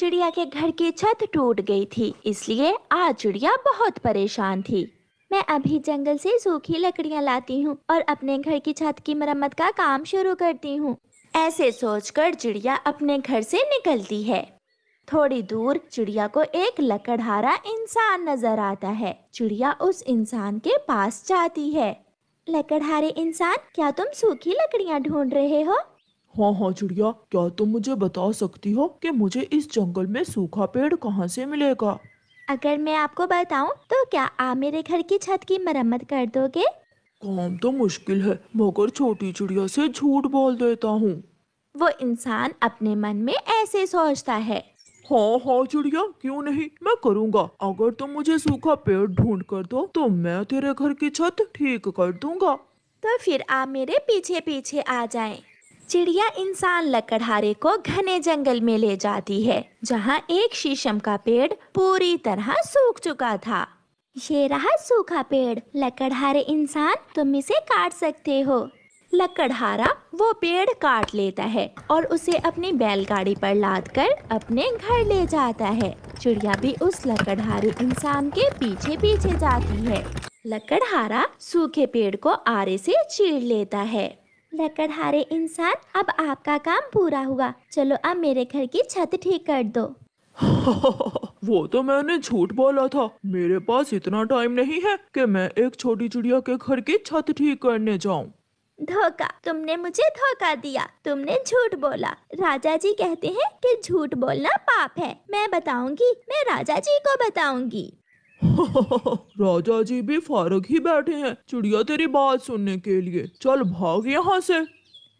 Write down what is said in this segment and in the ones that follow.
चिड़िया के घर की छत टूट गई थी इसलिए आज चिड़िया बहुत परेशान थी मैं अभी जंगल से सूखी लकड़ियाँ लाती हूँ और अपने घर की छत की मरम्मत का काम शुरू करती हूँ ऐसे सोचकर चिड़िया अपने घर से निकलती है थोड़ी दूर चिड़िया को एक लकड़हारा इंसान नजर आता है चिड़िया उस इंसान के पास जाती है लकड़हारे इंसान क्या तुम सूखी लकड़ियाँ ढूंढ रहे हो हाँ हाँ चिड़िया क्या तुम मुझे बता सकती हो कि मुझे इस जंगल में सूखा पेड़ कहाँ से मिलेगा अगर मैं आपको बताऊँ तो क्या आप मेरे घर की छत की मरम्मत कर दोगे काम तो मुश्किल है मगर छोटी चिड़िया से झूठ बोल देता हूँ वो इंसान अपने मन में ऐसे सोचता है हाँ हाँ चिड़िया क्यों नहीं मैं करूँगा अगर तुम मुझे सूखा पेड़ ढूंढ कर दो तो मैं तेरे घर की छत ठीक कर दूंगा तो फिर आप मेरे पीछे पीछे आ जाएं। चिड़िया इंसान लकड़हारे को घने जंगल में ले जाती है जहाँ एक शीशम का पेड़ पूरी तरह सूख चुका था ये रहा सूखा पेड़ लकड़हारे इंसान तुम इसे काट सकते हो लकड़हारा वो पेड़ काट लेता है और उसे अपनी बैलगाड़ी पर लाद कर अपने घर ले जाता है चिड़िया भी उस लकड़हारे इंसान के पीछे पीछे जाती है लकड़हारा सूखे पेड़ को आरे से चीर लेता है लकड़हारे इंसान अब आपका काम पूरा हुआ चलो अब मेरे घर की छत ठीक कर दो वो तो मैंने झूठ बोला था मेरे पास इतना टाइम नहीं है कि मैं एक छोटी चिड़िया के घर की छत ठीक करने जाऊँ धोखा तुमने मुझे धोखा दिया तुमने झूठ बोला राजा जी कहते हैं कि झूठ बोलना पाप है मैं बताऊंगी मैं राजा जी को बताऊंगी राजा जी भी फारग ही बैठे हैं चिड़िया तेरी बात सुनने के लिए चल भाग यहाँ से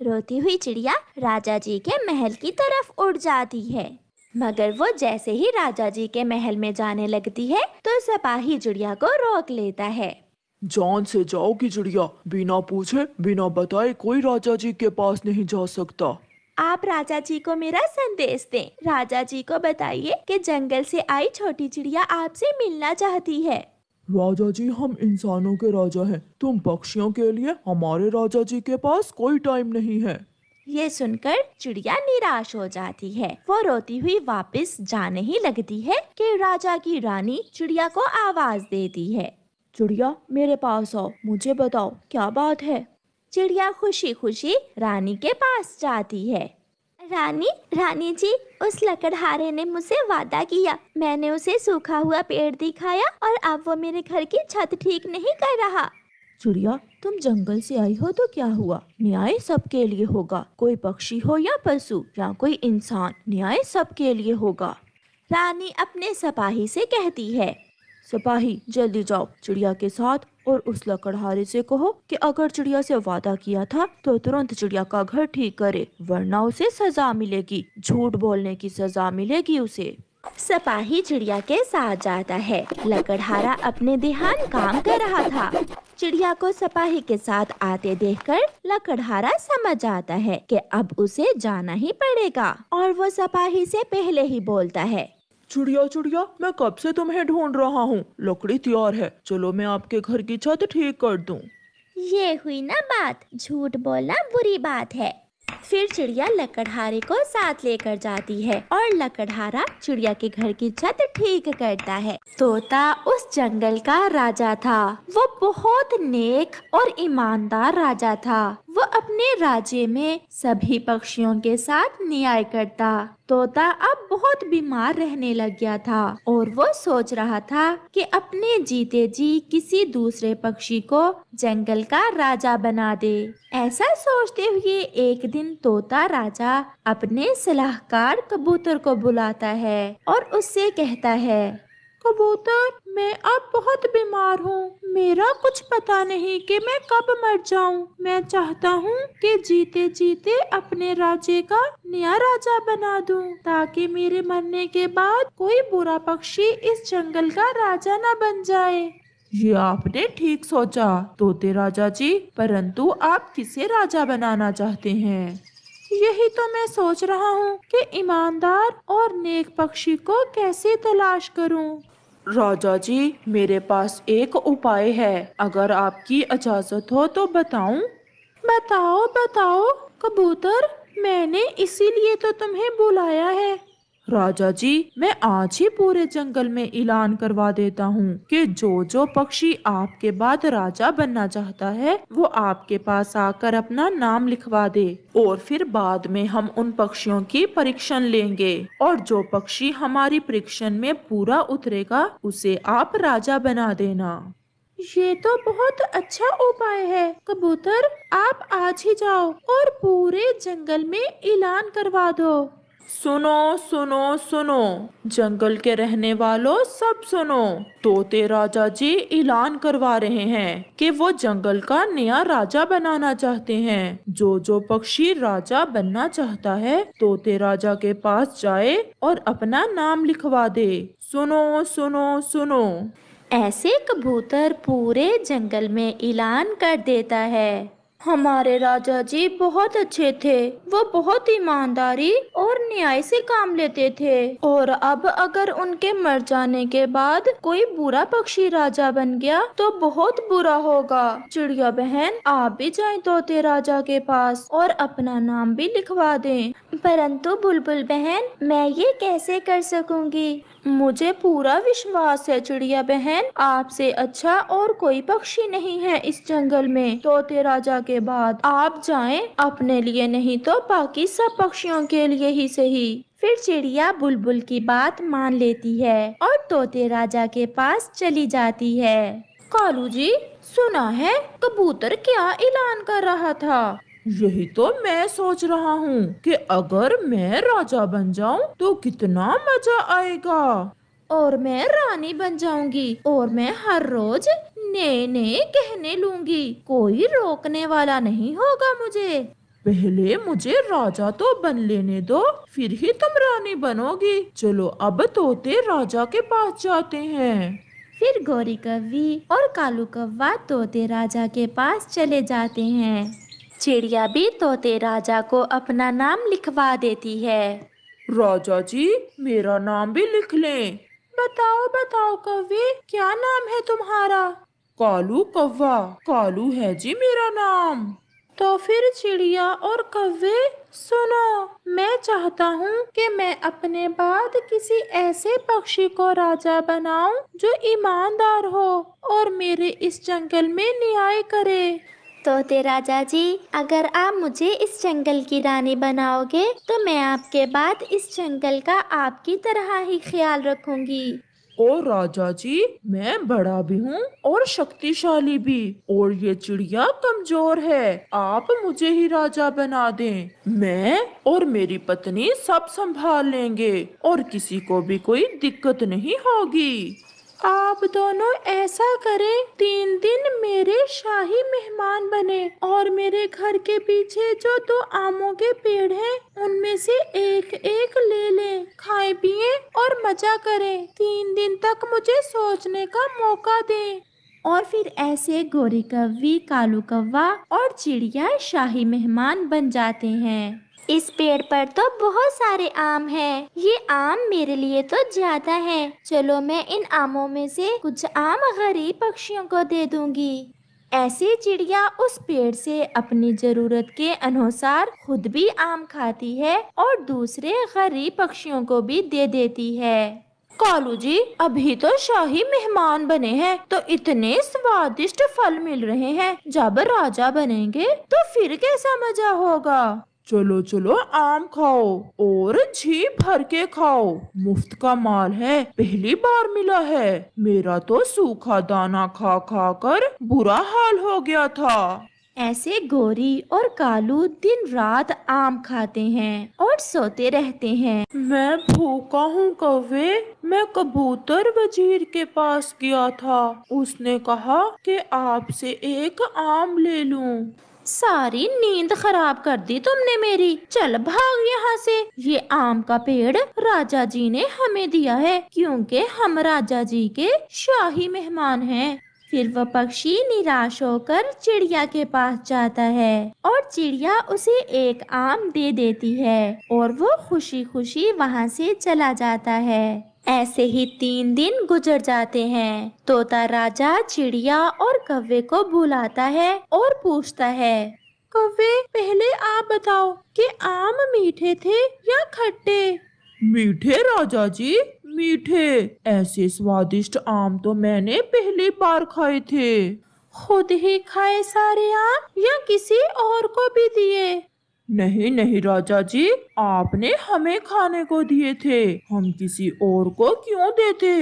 रोती हुई चिड़िया राजा जी के महल की तरफ उड़ जाती है मगर वो जैसे ही राजा जी के महल में जाने लगती है तो सिपाही चिड़िया को रोक लेता है जान से जाओ की चिड़िया बिना पूछे बिना बताए कोई राजा जी के पास नहीं जा सकता आप राजा जी को मेरा संदेश दें राजा जी को बताइए कि जंगल से आई छोटी चिड़िया आपसे मिलना चाहती है राजा जी हम इंसानों के राजा हैं तुम पक्षियों के लिए हमारे राजा जी के पास कोई टाइम नहीं है ये सुनकर चिड़िया निराश हो जाती है वो रोती हुई वापस जाने ही लगती है कि राजा की रानी चिड़िया को आवाज देती है चिड़िया मेरे पास आओ मुझे बताओ क्या बात है चिड़िया खुशी खुशी रानी के पास जाती है रानी रानी जी उस लकड़हारे ने मुझसे वादा किया मैंने उसे सूखा हुआ पेड़ दिखाया और अब वो मेरे घर की छत ठीक नहीं कर रहा चिड़िया तुम जंगल से आई हो तो क्या हुआ न्याय सबके लिए होगा कोई पक्षी हो या पशु या कोई इंसान न्याय सबके लिए होगा रानी अपने सपाही से कहती है सपाही जल्दी जाओ चिड़िया के साथ और उस लकड़हारे से कहो कि अगर चिड़िया से वादा किया था तो तुरंत चिड़िया का घर ठीक करे वरना उसे सजा मिलेगी झूठ बोलने की सजा मिलेगी उसे सपाही चिड़िया के साथ जाता है लकड़हारा अपने देहान काम कर रहा था चिड़िया को सपाही के साथ आते देखकर लकड़हारा समझ जाता है कि अब उसे जाना ही पड़ेगा और वो सपाही से पहले ही बोलता है चिड़िया चिड़िया मैं कब से तुम्हें ढूंढ रहा हूँ लकड़ी तैयार है चलो मैं आपके घर की छत ठीक कर दूँ ये हुई ना बात झूठ बोलना बुरी बात है फिर चिड़िया लकड़हारे को साथ लेकर जाती है और लकड़हारा चिड़िया के घर की छत ठीक करता है तोता उस जंगल का राजा था वो बहुत नेक और ईमानदार राजा था वो अपने राज्य में सभी पक्षियों के साथ न्याय करता तोता अब बहुत बीमार रहने लग गया था और वो सोच रहा था कि अपने जीते जी किसी दूसरे पक्षी को जंगल का राजा बना दे ऐसा सोचते हुए एक दिन तोता राजा अपने सलाहकार कबूतर को बुलाता है और उससे कहता है कबूतर मैं अब बहुत बीमार हूँ मेरा कुछ पता नहीं कि मैं कब मर जाऊँ मैं चाहता हूँ कि जीते जीते अपने राज्य का नया राजा बना दूँ ताकि मेरे मरने के बाद कोई बुरा पक्षी इस जंगल का राजा न बन जाए ये आपने ठीक सोचा तोते राजा जी परंतु आप किसे राजा बनाना चाहते हैं यही तो मैं सोच रहा हूँ कि ईमानदार और नेक पक्षी को कैसे तलाश करूँ राजा जी मेरे पास एक उपाय है अगर आपकी इजाजत हो तो बताऊं? बताओ बताओ कबूतर मैंने इसीलिए तो तुम्हें बुलाया है राजा जी मैं आज ही पूरे जंगल में ऐलान करवा देता हूँ कि जो जो पक्षी आपके बाद राजा बनना चाहता है वो आपके पास आकर अपना नाम लिखवा दे और फिर बाद में हम उन पक्षियों की परीक्षण लेंगे और जो पक्षी हमारी परीक्षण में पूरा उतरेगा उसे आप राजा बना देना ये तो बहुत अच्छा उपाय है कबूतर आप आज ही जाओ और पूरे जंगल में ऐलान करवा दो सुनो सुनो सुनो जंगल के रहने वालों सब सुनो तोते राजा जी ऐलान करवा रहे हैं कि वो जंगल का नया राजा बनाना चाहते हैं जो जो पक्षी राजा बनना चाहता है तोते राजा के पास जाए और अपना नाम लिखवा दे सुनो सुनो सुनो ऐसे कबूतर पूरे जंगल में ऐलान कर देता है हमारे राजा जी बहुत अच्छे थे वो बहुत ईमानदारी और न्याय से काम लेते थे और अब अगर उनके मर जाने के बाद कोई बुरा पक्षी राजा बन गया तो बहुत बुरा होगा चिड़िया बहन आप भी जाए तोते राजा के पास और अपना नाम भी लिखवा दें परंतु बुलबुल बहन मैं ये कैसे कर सकूंगी मुझे पूरा विश्वास है चिड़िया बहन आपसे अच्छा और कोई पक्षी नहीं है इस जंगल में तोते राजा के बाद आप जाएं अपने लिए नहीं तो बाकी सब पक्षियों के लिए ही सही फिर चिड़िया बुलबुल की बात मान लेती है और तोते राजा के पास चली जाती है कालू जी सुना है कबूतर क्या ऐलान कर रहा था यही तो मैं सोच रहा हूँ कि अगर मैं राजा बन जाऊँ तो कितना मजा आएगा और मैं रानी बन जाऊंगी और मैं हर रोज नए नए कहने लूंगी कोई रोकने वाला नहीं होगा मुझे पहले मुझे राजा तो बन लेने दो फिर ही तुम रानी बनोगी चलो अब तोते राजा के पास जाते हैं फिर गौरी कवि और कालू कव्वा तोते राजा के पास चले जाते हैं चिड़िया भी तोते राजा को अपना नाम लिखवा देती है राजा जी मेरा नाम भी लिख लें बताओ बताओ कव्वे क्या नाम है तुम्हारा कालू कव्वा कालू है जी मेरा नाम तो फिर चिड़िया और कव्वे सुनो मैं चाहता हूँ कि मैं अपने बाद किसी ऐसे पक्षी को राजा बनाऊं जो ईमानदार हो और मेरे इस जंगल में न्याय करे तोते राजा जी अगर आप मुझे इस जंगल की रानी बनाओगे तो मैं आपके बाद इस जंगल का आपकी तरह ही ख्याल रखूंगी और राजा जी मैं बड़ा भी हूँ और शक्तिशाली भी और ये चिड़िया कमजोर है आप मुझे ही राजा बना दें मैं और मेरी पत्नी सब संभाल लेंगे और किसी को भी कोई दिक्कत नहीं होगी आप दोनों ऐसा करें तीन दिन मेरे शाही मेहमान बने और मेरे घर के पीछे जो दो आमों के पेड़ हैं उनमें से एक एक ले लें खाए पिए और मजा करें तीन दिन तक मुझे सोचने का मौका दें और फिर ऐसे गोरी कव्वी कालू कव्वा और चिड़िया शाही मेहमान बन जाते हैं इस पेड़ पर तो बहुत सारे आम हैं। ये आम मेरे लिए तो ज्यादा है चलो मैं इन आमों में से कुछ आम गरीब पक्षियों को दे दूंगी ऐसी चिड़िया उस पेड़ से अपनी जरूरत के अनुसार खुद भी आम खाती है और दूसरे गरीब पक्षियों को भी दे देती है कालू जी अभी तो शाही मेहमान बने हैं तो इतने स्वादिष्ट फल मिल रहे हैं जब राजा बनेंगे तो फिर कैसा मजा होगा चलो चलो आम खाओ और जी भर के खाओ मुफ्त का माल है पहली बार मिला है मेरा तो सूखा दाना खा खा कर बुरा हाल हो गया था ऐसे गोरी और कालू दिन रात आम खाते हैं और सोते रहते हैं मैं भूखा हूँ कौवे मैं कबूतर वजीर के पास गया था उसने कहा कि आपसे एक आम ले लूँ सारी नींद खराब कर दी तुमने मेरी चल भाग यहाँ से ये आम का पेड़ राजा जी ने हमें दिया है क्योंकि हम राजा जी के शाही मेहमान हैं फिर वह पक्षी निराश होकर चिड़िया के पास जाता है और चिड़िया उसे एक आम दे देती है और वो खुशी खुशी वहाँ से चला जाता है ऐसे ही तीन दिन गुजर जाते हैं तोता राजा चिड़िया और कव्वे को बुलाता है और पूछता है कव्वे पहले आप बताओ कि आम मीठे थे या खट्टे मीठे राजा जी मीठे ऐसे स्वादिष्ट आम तो मैंने पहली बार खाए थे खुद ही खाए सारे आम या किसी और को भी दिए नहीं नहीं राजा जी आपने हमें खाने को दिए थे हम किसी और को क्यों देते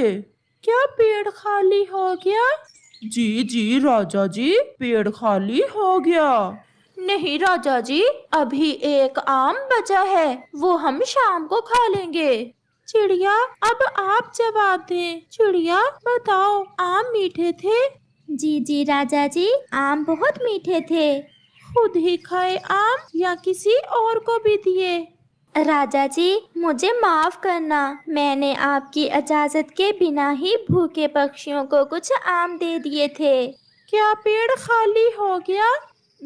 क्या पेड़ खाली हो गया जी जी राजा जी पेड़ खाली हो गया नहीं राजा जी अभी एक आम बचा है वो हम शाम को खा लेंगे चिड़िया अब आप जवाब दें चिड़िया बताओ आम मीठे थे जी जी राजा जी आम बहुत मीठे थे खुद ही खाए आम या किसी और को भी दिए राजा जी मुझे माफ करना मैंने आपकी इजाजत के बिना ही भूखे पक्षियों को कुछ आम दे दिए थे क्या पेड़ खाली हो गया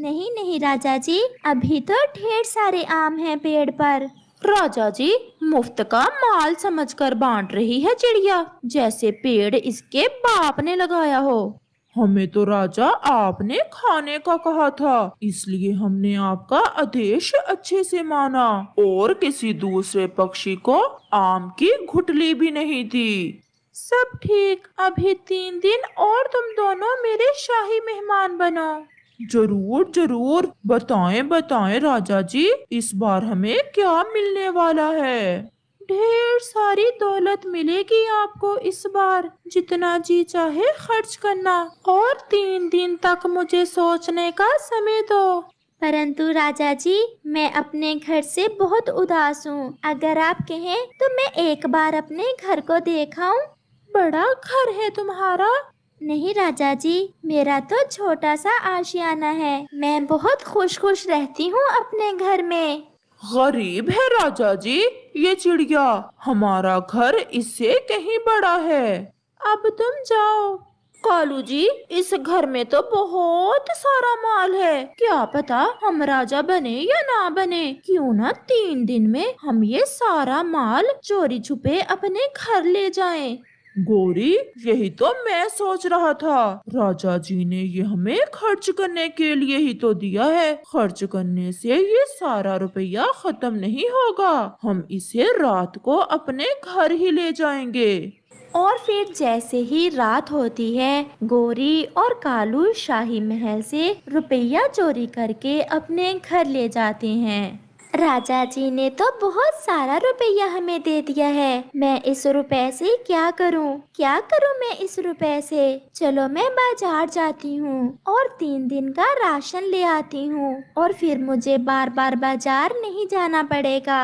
नहीं नहीं राजा जी अभी तो ढेर सारे आम हैं पेड़ पर राजा जी मुफ्त का माल समझकर बांट रही है चिड़िया जैसे पेड़ इसके बाप ने लगाया हो हमें तो राजा आपने खाने का कहा था इसलिए हमने आपका आदेश अच्छे से माना और किसी दूसरे पक्षी को आम की घुटली भी नहीं दी सब ठीक अभी तीन दिन और तुम दोनों मेरे शाही मेहमान बनो जरूर जरूर बताएं बताएं राजा जी इस बार हमें क्या मिलने वाला है ढेर सारी दौलत मिलेगी आपको इस बार जितना जी चाहे खर्च करना और तीन दिन तक मुझे सोचने का समय दो परंतु राजा जी मैं अपने घर से बहुत उदास हूँ अगर आप कहें तो मैं एक बार अपने घर को देखाऊं। बड़ा घर है तुम्हारा नहीं राजा जी मेरा तो छोटा सा आशियाना है मैं बहुत खुश खुश रहती हूँ अपने घर में गरीब है राजा जी ये चिड़िया हमारा घर इससे कहीं बड़ा है अब तुम जाओ कालू जी इस घर में तो बहुत सारा माल है क्या पता हम राजा बने या ना बने क्यों ना तीन दिन में हम ये सारा माल चोरी छुपे अपने घर ले जाएं। गोरी यही तो मैं सोच रहा था राजा जी ने ये हमें खर्च करने के लिए ही तो दिया है खर्च करने से ये सारा रुपया खत्म नहीं होगा हम इसे रात को अपने घर ही ले जाएंगे और फिर जैसे ही रात होती है गोरी और कालू शाही महल से रुपया चोरी करके अपने घर ले जाते हैं राजा जी ने तो बहुत सारा रुपया हमें दे दिया है मैं इस रुपए से क्या करूं? क्या करूं मैं इस रुपए से? चलो मैं बाजार जाती हूँ और तीन दिन का राशन ले आती हूँ और फिर मुझे बार बार बाजार नहीं जाना पड़ेगा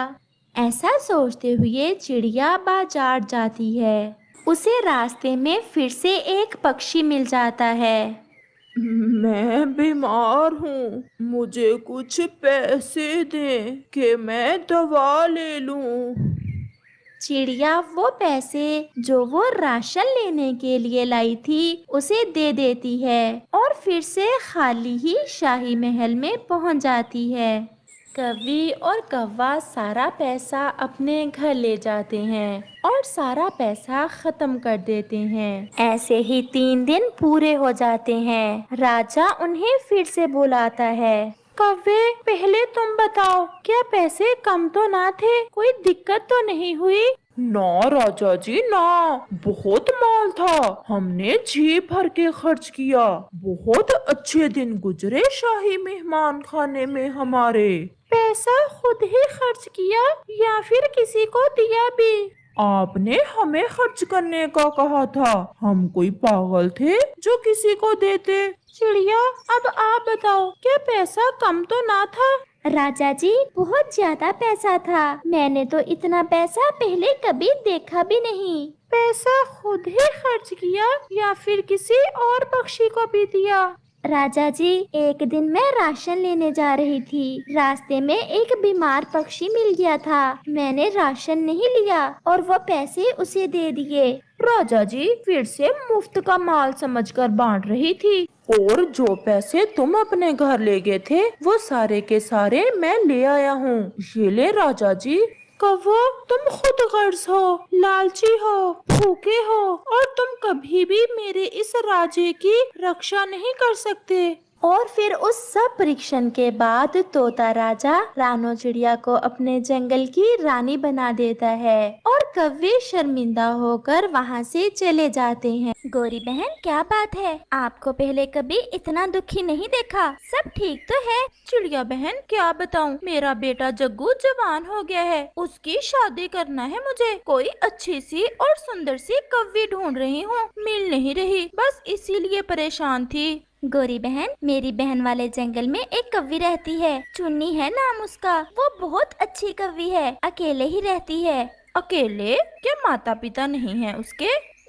ऐसा सोचते हुए चिड़िया बाजार जाती है उसे रास्ते में फिर से एक पक्षी मिल जाता है मैं बीमार हूँ मुझे कुछ पैसे दें कि मैं दवा ले लूँ चिड़िया वो पैसे जो वो राशन लेने के लिए लाई थी उसे दे देती है और फिर से खाली ही शाही महल में पहुंच जाती है कवि और कव्वा सारा पैसा अपने घर ले जाते हैं और सारा पैसा खत्म कर देते हैं ऐसे ही तीन दिन पूरे हो जाते हैं राजा उन्हें फिर से बुलाता है कव्वे पहले तुम बताओ क्या पैसे कम तो ना थे कोई दिक्कत तो नहीं हुई ना राजा जी ना बहुत माल था हमने जी भर के खर्च किया बहुत अच्छे दिन गुजरे शाही मेहमान खाने में हमारे पैसा खुद ही खर्च किया या फिर किसी को दिया भी आपने हमें खर्च करने का कहा था हम कोई पागल थे जो किसी को देते चिड़िया अब आप बताओ क्या पैसा कम तो ना था राजा जी बहुत ज्यादा पैसा था मैंने तो इतना पैसा पहले कभी देखा भी नहीं पैसा खुद ही खर्च किया या फिर किसी और पक्षी को भी दिया राजा जी एक दिन मैं राशन लेने जा रही थी रास्ते में एक बीमार पक्षी मिल गया था मैंने राशन नहीं लिया और वो पैसे उसे दे दिए राजा जी फिर से मुफ्त का माल समझकर बांट रही थी और जो पैसे तुम अपने घर ले गए थे वो सारे के सारे मैं ले आया हूँ ये ले राजा जी कवो तुम खुद गर्ज हो लालची हो भूखे हो और तुम कभी भी मेरे इस राजे की रक्षा नहीं कर सकते और फिर उस सब परीक्षण के बाद तोता राजा रानो चिड़िया को अपने जंगल की रानी बना देता है और कव्वे शर्मिंदा होकर वहाँ से चले जाते हैं गोरी बहन क्या बात है आपको पहले कभी इतना दुखी नहीं देखा सब ठीक तो है चिड़िया बहन क्या बताऊँ मेरा बेटा जग्गू जवान हो गया है उसकी शादी करना है मुझे कोई अच्छी सी और सुंदर सी कव्वी ढूंढ रही हूँ मिल नहीं रही बस इसीलिए परेशान थी गोरी बहन मेरी बहन वाले जंगल में एक कवि रहती है चुन्नी है नाम उसका वो बहुत अच्छी कवि है अकेले ही रहती है अकेले क्या माता पिता नहीं है उसके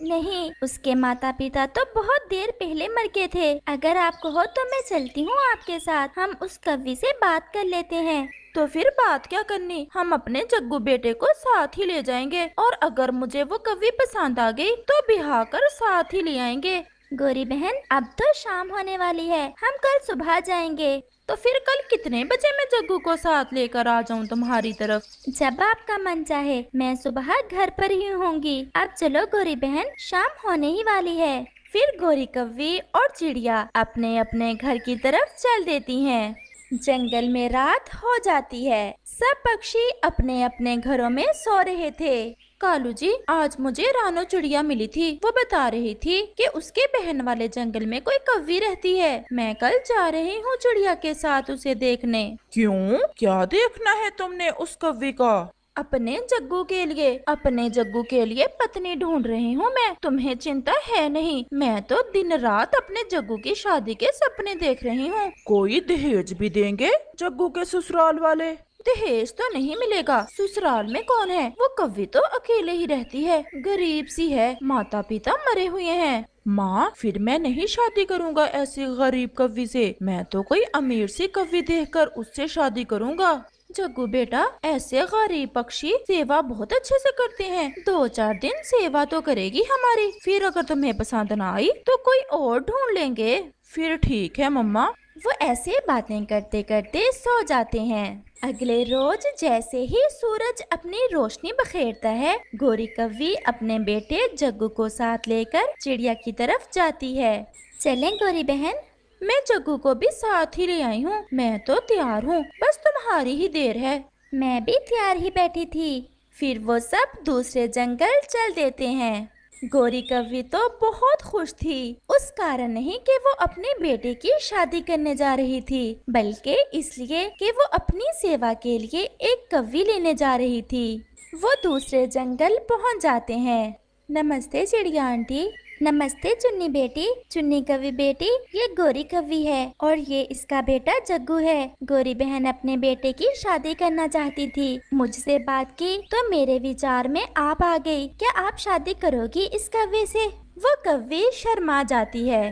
नहीं उसके माता पिता तो बहुत देर पहले मर गए थे अगर आप कहो तो मैं चलती हूँ आपके साथ हम उस कवि से बात कर लेते हैं तो फिर बात क्या करनी हम अपने जग्गू बेटे को साथ ही ले जाएंगे और अगर मुझे वो कवि पसंद आ गई तो बिहा कर साथ ही ले आएंगे गोरी बहन अब तो शाम होने वाली है हम कल सुबह जाएंगे तो फिर कल कितने बजे मैं जग्गू को साथ लेकर आ जाऊँ तुम्हारी तरफ जब आपका मन चाहे मैं सुबह घर पर ही होंगी अब चलो गोरी बहन शाम होने ही वाली है फिर गोरी कव्वे और चिड़िया अपने अपने घर की तरफ चल देती हैं। जंगल में रात हो जाती है सब पक्षी अपने अपने घरों में सो रहे थे कालू जी आज मुझे रानो चिड़िया मिली थी वो बता रही थी कि उसके बहन वाले जंगल में कोई कवि रहती है मैं कल जा रही हूँ चिड़िया के साथ उसे देखने क्यों क्या देखना है तुमने उस कवि का अपने जग्गू के लिए अपने जग्गू के लिए पत्नी ढूंढ रही हूँ मैं तुम्हें चिंता है नहीं मैं तो दिन रात अपने जग्गू की शादी के सपने देख रही हूँ कोई दहेज भी देंगे जग्गू के ससुराल वाले दहेज तो नहीं मिलेगा ससुराल में कौन है वो कवि तो अकेले ही रहती है गरीब सी है माता पिता मरे हुए हैं माँ फिर मैं नहीं शादी करूँगा ऐसे गरीब कवि से मैं तो कोई अमीर सी कवि देखकर उससे शादी करूँगा जग्गू बेटा ऐसे गरीब पक्षी सेवा बहुत अच्छे से करते हैं दो चार दिन सेवा तो करेगी हमारी फिर अगर तुम्हें पसंद ना आई तो कोई और ढूंढ लेंगे फिर ठीक है मम्मा वो ऐसे बातें करते करते सो जाते हैं अगले रोज जैसे ही सूरज अपनी रोशनी बखेरता है गोरी कवि अपने बेटे जग्गू को साथ लेकर चिड़िया की तरफ जाती है चलें गोरी बहन मैं जग्गू को भी साथ ही ले आई हूँ मैं तो तैयार हूँ बस तुम्हारी ही देर है मैं भी तैयार ही बैठी थी फिर वो सब दूसरे जंगल चल देते हैं गोरी कवि तो बहुत खुश थी उस कारण नहीं कि वो अपने बेटे की शादी करने जा रही थी बल्कि इसलिए कि वो अपनी सेवा के लिए एक कवि लेने जा रही थी वो दूसरे जंगल पहुंच जाते हैं नमस्ते चिड़िया आंटी नमस्ते चुन्नी बेटी चुन्नी कवि बेटी ये गोरी कवि है और ये इसका बेटा जग्गू है गोरी बहन अपने बेटे की शादी करना चाहती थी मुझसे बात की तो मेरे विचार में आप आ गई क्या आप शादी करोगी इस कवि से वो कवि शर्मा जाती है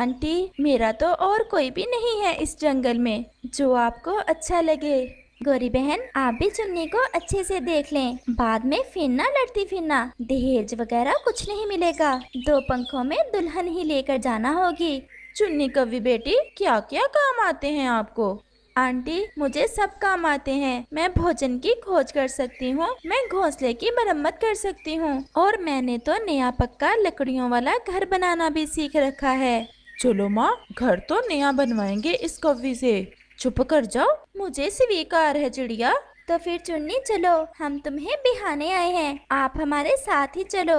आंटी मेरा तो और कोई भी नहीं है इस जंगल में जो आपको अच्छा लगे गोरी बहन आप भी चुन्नी को अच्छे से देख लें बाद में फिरना लड़ती फिरना दहेज वगैरह कुछ नहीं मिलेगा दो पंखों में दुल्हन ही लेकर जाना होगी चुन्नी कवि बेटी क्या क्या काम आते हैं आपको आंटी मुझे सब काम आते हैं मैं भोजन की खोज कर सकती हूँ मैं घोंसले की मरम्मत कर सकती हूँ और मैंने तो नया पक्का लकड़ियों वाला घर बनाना भी सीख रखा है चलो माँ घर तो नया बनवाएंगे इस कवि से चुप कर जाओ मुझे स्वीकार है चिड़िया तो फिर चुन्नी चलो हम तुम्हें बिहाने आए हैं आप हमारे साथ ही चलो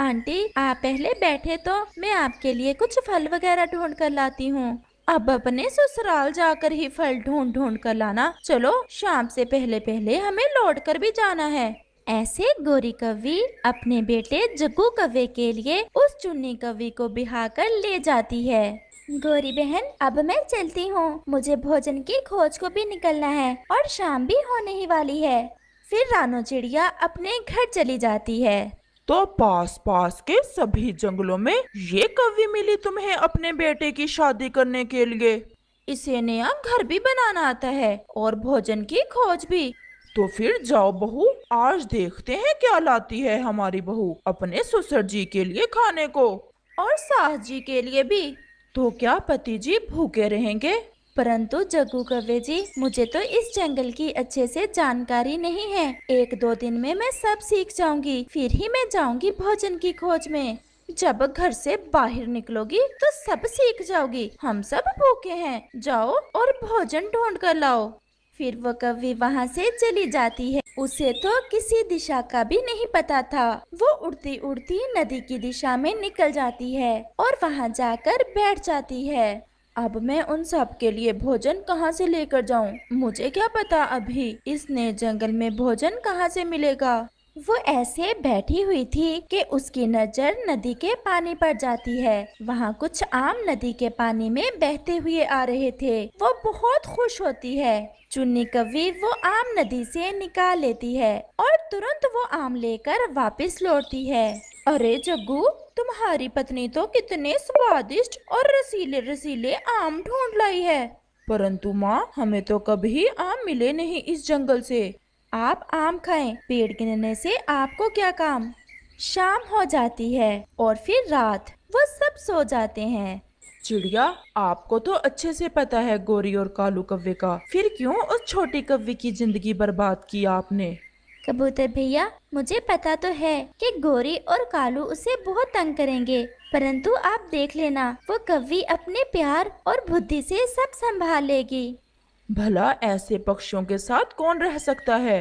आंटी आप पहले बैठे तो मैं आपके लिए कुछ फल वगैरह ढूंढ कर लाती हूँ अब अपने ससुराल जाकर ही फल ढूंढ ढूंढ कर लाना चलो शाम से पहले पहले हमें लौट कर भी जाना है ऐसे गोरी कवि अपने बेटे जग्गू कवे के लिए उस चुन्नी कवि को बिहा कर ले जाती है गौरी बहन अब मैं चलती हूँ मुझे भोजन की खोज को भी निकलना है और शाम भी होने ही वाली है फिर रानो चिड़िया अपने घर चली जाती है तो पास पास के सभी जंगलों में ये कवि मिली तुम्हें अपने बेटे की शादी करने के लिए इसे नया घर भी बनाना आता है और भोजन की खोज भी तो फिर जाओ बहू आज देखते हैं क्या लाती है हमारी बहू अपने ससुर जी के लिए खाने को और सास जी के लिए भी तो क्या पति जी भूखे रहेंगे परंतु जग्गू कवे जी मुझे तो इस जंगल की अच्छे से जानकारी नहीं है एक दो दिन में मैं सब सीख जाऊंगी फिर ही मैं जाऊंगी भोजन की खोज में जब घर से बाहर निकलोगी तो सब सीख जाओगी हम सब भूखे हैं जाओ और भोजन ढूंढ कर लाओ फिर वो कवि वहाँ से चली जाती है उसे तो किसी दिशा का भी नहीं पता था वो उड़ती उड़ती नदी की दिशा में निकल जाती है और वहाँ जाकर बैठ जाती है अब मैं उन सब के लिए भोजन कहाँ से लेकर जाऊँ मुझे क्या पता अभी इस नए जंगल में भोजन कहाँ से मिलेगा वो ऐसे बैठी हुई थी कि उसकी नज़र नदी के पानी पर जाती है वहाँ कुछ आम नदी के पानी में बहते हुए आ रहे थे वो बहुत खुश होती है चुन्नी कवि वो आम नदी से निकाल लेती है और तुरंत वो आम लेकर वापस लौटती है अरे जग्गू तुम्हारी पत्नी तो कितने स्वादिष्ट और रसीले रसीले आम ढूंढ लाई है परंतु माँ हमें तो कभी आम मिले नहीं इस जंगल से आप आम खाएं पेड़ गिनने से आपको क्या काम शाम हो जाती है और फिर रात वह सब सो जाते हैं चिड़िया आपको तो अच्छे से पता है गोरी और कालू कव्वे का फिर क्यों उस छोटी कव्वे की जिंदगी बर्बाद की आपने कबूतर भैया मुझे पता तो है कि गोरी और कालू उसे बहुत तंग करेंगे परंतु आप देख लेना वो कव्वी अपने प्यार और बुद्धि से सब संभाल लेगी भला ऐसे पक्षियों के साथ कौन रह सकता है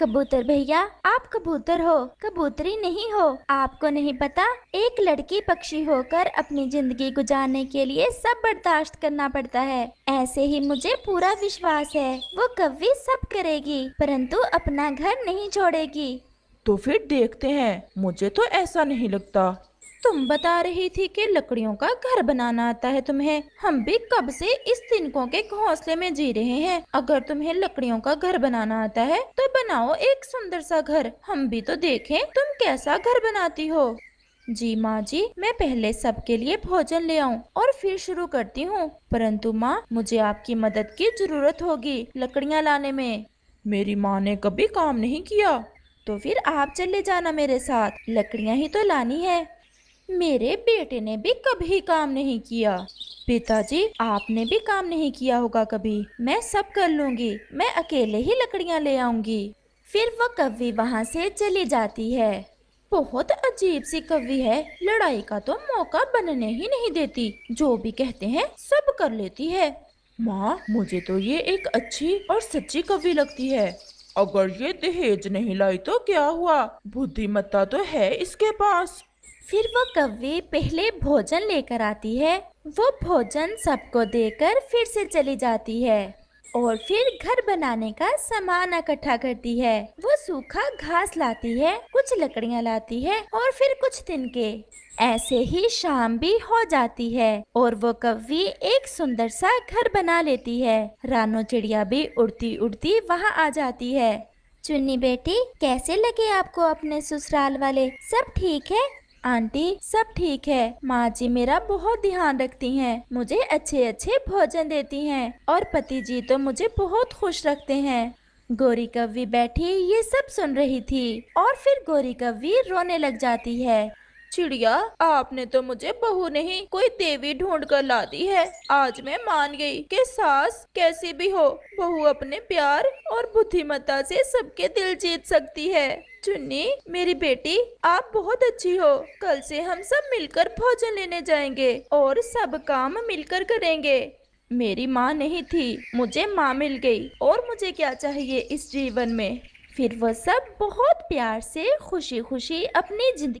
कबूतर भैया आप कबूतर हो कबूतरी नहीं हो आपको नहीं पता एक लड़की पक्षी होकर अपनी जिंदगी गुजारने के लिए सब बर्दाश्त करना पड़ता है ऐसे ही मुझे पूरा विश्वास है वो कवि सब करेगी परंतु अपना घर नहीं छोड़ेगी तो फिर देखते हैं मुझे तो ऐसा नहीं लगता तुम बता रही थी कि लकड़ियों का घर बनाना आता है तुम्हें हम भी कब से इस तिनकों के घोंसले में जी रहे हैं अगर तुम्हें लकड़ियों का घर बनाना आता है तो बनाओ एक सुंदर सा घर हम भी तो देखें तुम कैसा घर बनाती हो जी माँ जी मैं पहले सबके लिए भोजन ले आऊँ और फिर शुरू करती हूँ परंतु माँ मुझे आपकी मदद की जरूरत होगी लकड़ियाँ लाने में मेरी माँ ने कभी काम नहीं किया तो फिर आप चले जाना मेरे साथ लकड़ियाँ ही तो लानी है मेरे बेटे ने भी कभी काम नहीं किया पिताजी आपने भी काम नहीं किया होगा कभी मैं सब कर लूंगी मैं अकेले ही लकड़ियाँ ले आऊंगी फिर वह कवि वहाँ से चली जाती है बहुत अजीब सी कवि है लड़ाई का तो मौका बनने ही नहीं देती जो भी कहते हैं सब कर लेती है माँ मुझे तो ये एक अच्छी और सच्ची कवि लगती है अगर ये दहेज नहीं लाई तो क्या हुआ बुद्धिमत्ता तो है इसके पास फिर वो कव्वे पहले भोजन लेकर आती है वो भोजन सबको देकर फिर से चली जाती है और फिर घर बनाने का सामान इकट्ठा करती है वो सूखा घास लाती है कुछ लकड़ियाँ लाती है और फिर कुछ दिन के ऐसे ही शाम भी हो जाती है और वो कव्वी एक सुंदर सा घर बना लेती है रानो चिड़िया भी उड़ती उड़ती वहाँ आ जाती है चुन्नी बेटी कैसे लगे आपको अपने ससुराल वाले सब ठीक है आंटी सब ठीक है माँ जी मेरा बहुत ध्यान रखती हैं, मुझे अच्छे अच्छे भोजन देती हैं और पति जी तो मुझे बहुत खुश रखते हैं गौरी कव्वी बैठी ये सब सुन रही थी और फिर गौरी कव्वी रोने लग जाती है चिड़िया आपने तो मुझे बहू नहीं कोई देवी ढूंढ कर ला दी है आज मैं मान गई कि सास कैसी भी हो बहू अपने प्यार और बुद्धिमत्ता से सबके दिल जीत सकती है चुन्नी मेरी बेटी आप बहुत अच्छी हो कल से हम सब मिलकर भोजन लेने जाएंगे और सब काम मिलकर करेंगे मेरी माँ नहीं थी मुझे माँ मिल गई और मुझे क्या चाहिए इस जीवन में फिर वह सब बहुत प्यार से खुशी खुशी अपनी जिंदगी